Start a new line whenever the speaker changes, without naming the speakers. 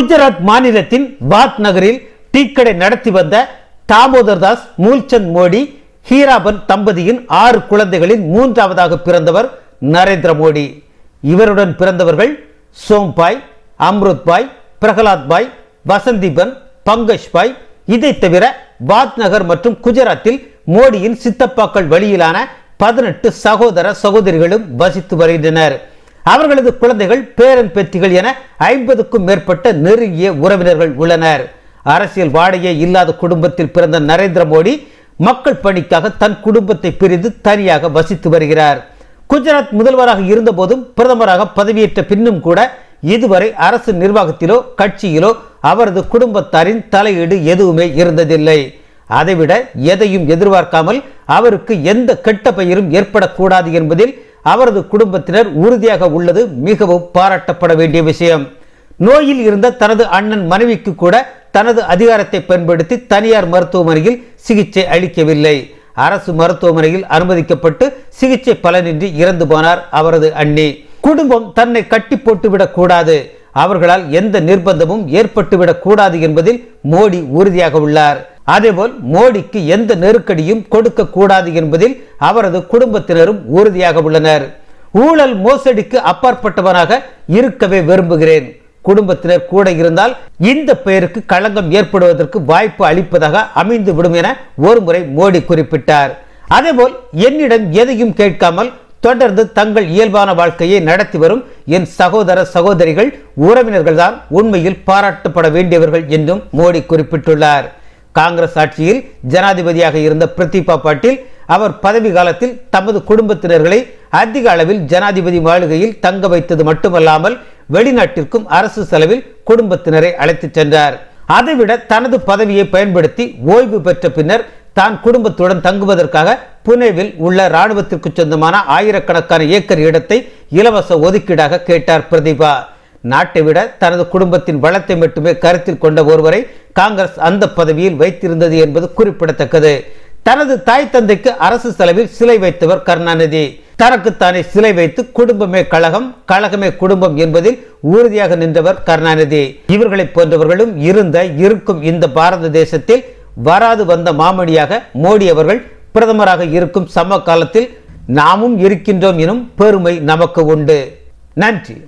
குஜராத் மாநிலத்தின் பாத் நகரில் டீ கடை நடத்தி வந்த தாமோதர் தாஸ் மூல்சந்த் மோடி ஹீராபன் தம்பதியின் ஆறு குழந்தைகளில் மூன்றாவதாக பிறந்தவர் நரேந்திர மோடி இவருடன் பிறந்தவர்கள் சோம்பாய் அம்ருத்பாய் பிரகலாத் பாய் வசந்திபன் பங்கஜ் பாய் இதை தவிர வாத் நகர் மற்றும் குஜராத்தில் மோடியின் சித்தப்பாக்கள் வழியிலான பதினெட்டு சகோதர சகோதரிகளும் வசித்து வருகின்றனர் அவர்களது குழந்தைகள் பேரன் பேத்திகள் என ஐம்பதுக்கும் மேற்பட்ட நெருங்கிய உறவினர்கள் உள்ளனர் அரசியல் வாடகை இல்லாத குடும்பத்தில் பிறந்த நரேந்திர மோடி மக்கள் பணிக்காக தன் குடும்பத்தை பிரிந்து தனியாக வசித்து வருகிறார் குஜராத் முதல்வராக இருந்தபோதும் பிரதமராக பதவியேற்ற பின்னும் கூட இதுவரை அரசு நிர்வாகத்திலோ கட்சியிலோ அவரது குடும்பத்தாரின் தலையீடு எதுவுமே இருந்ததில்லை அதைவிட எதையும் எதிர்பார்க்காமல் அவருக்கு எந்த கெட்ட பெயரும் ஏற்படக்கூடாது என்பதில் அவரது குடும்பத்தினர் உறுதியாக உள்ளது மிகவும் பாராட்டப்பட வேண்டிய விஷயம் நோயில் இருந்த தனது அண்ணன் மனைவிக்கு கூட தனது அதிகாரத்தை பயன்படுத்தி தனியார் மருத்துவமனையில் சிகிச்சை அளிக்கவில்லை அரசு மருத்துவமனையில் அனுமதிக்கப்பட்டு சிகிச்சை பலனின்றி இறந்து போனார் அவரது அண்ணி குடும்பம் தன்னை கட்டி போட்டுவிடக் கூடாது அவர்களால் எந்த நிர்பந்தமும் ஏற்பட்டுவிடக் கூடாது என்பதில் மோடி உறுதியாக உள்ளார் அதேபோல் மோடிக்கு எந்த நெருக்கடியும் கொடுக்கக்கூடாது என்பதில் அவரது குடும்பத்தினரும் உறுதியாக உள்ளனர் ஊழல் மோசடிக்கு அப்பாற்பட்டவனாக இருக்கவே விரும்புகிறேன் குடும்பத்தினர் கூட இருந்தால் இந்த பெயருக்கு களங்கம் ஏற்படுவதற்கு வாய்ப்பு அளிப்பதாக அமைந்து விடும் என ஒருமுறை மோடி குறிப்பிட்டார் அதேபோல் என்னிடம் எதையும் கேட்காமல் தொடர்ந்து தங்கள் இயல்பான வாழ்க்கையை நடத்தி வரும் என் சகோதர சகோதரிகள் உறவினர்கள்தான் உண்மையில் பாராட்டப்பட வேண்டியவர்கள் என்றும் மோடி குறிப்பிட்டுள்ளார் காங்கிரஸ் ஆட்சியில் ஜனாதிபதியாக இருந்த பிரதீபா பாட்டில் அவர் பதவி காலத்தில் தமது குடும்பத்தினர்களை அதிக அளவில் ஜனாதிபதி மாளிகையில் தங்க வைத்தது மட்டுமல்லாமல் வெளிநாட்டிற்கும் அரசு செலவில் குடும்பத்தினரை அழைத்துச் சென்றார் அதைவிட தனது பதவியை பயன்படுத்தி ஓய்வு பெற்ற பின்னர் தான் குடும்பத்துடன் தங்குவதற்காக புனேவில் உள்ள இராணுவத்திற்கு சொந்தமான ஆயிரக்கணக்கான ஏக்கர் இடத்தை இலவச ஒதுக்கீடாக கேட்டார் பிரதீபா நாட்டை விட தனது குடும்பத்தின் வளத்தை மட்டுமே கருத்தில் கொண்ட ஒருவரை காங்கிரஸ் அந்த பதவியில் வைத்திருந்தது என்பது குறிப்பிடத்தக்கது தனது தாய் தந்தைக்கு அரசு செலவில் சிலை வைத்தவர் கருணாநிதி தனக்குத்தானே சிலை வைத்து குடும்பமே கழகம் கழகமே குடும்பம் என்பதில் உறுதியாக நின்றவர் கருணாநிதி இவர்களை போன்றவர்களும் இருந்த இருக்கும் இந்த பாரத தேசத்தில் வராது வந்த மாமணியாக மோடி அவர்கள் பிரதமராக இருக்கும் சம காலத்தில் நாமும் இருக்கின்றோம் எனும் பெருமை நமக்கு உண்டு நன்றி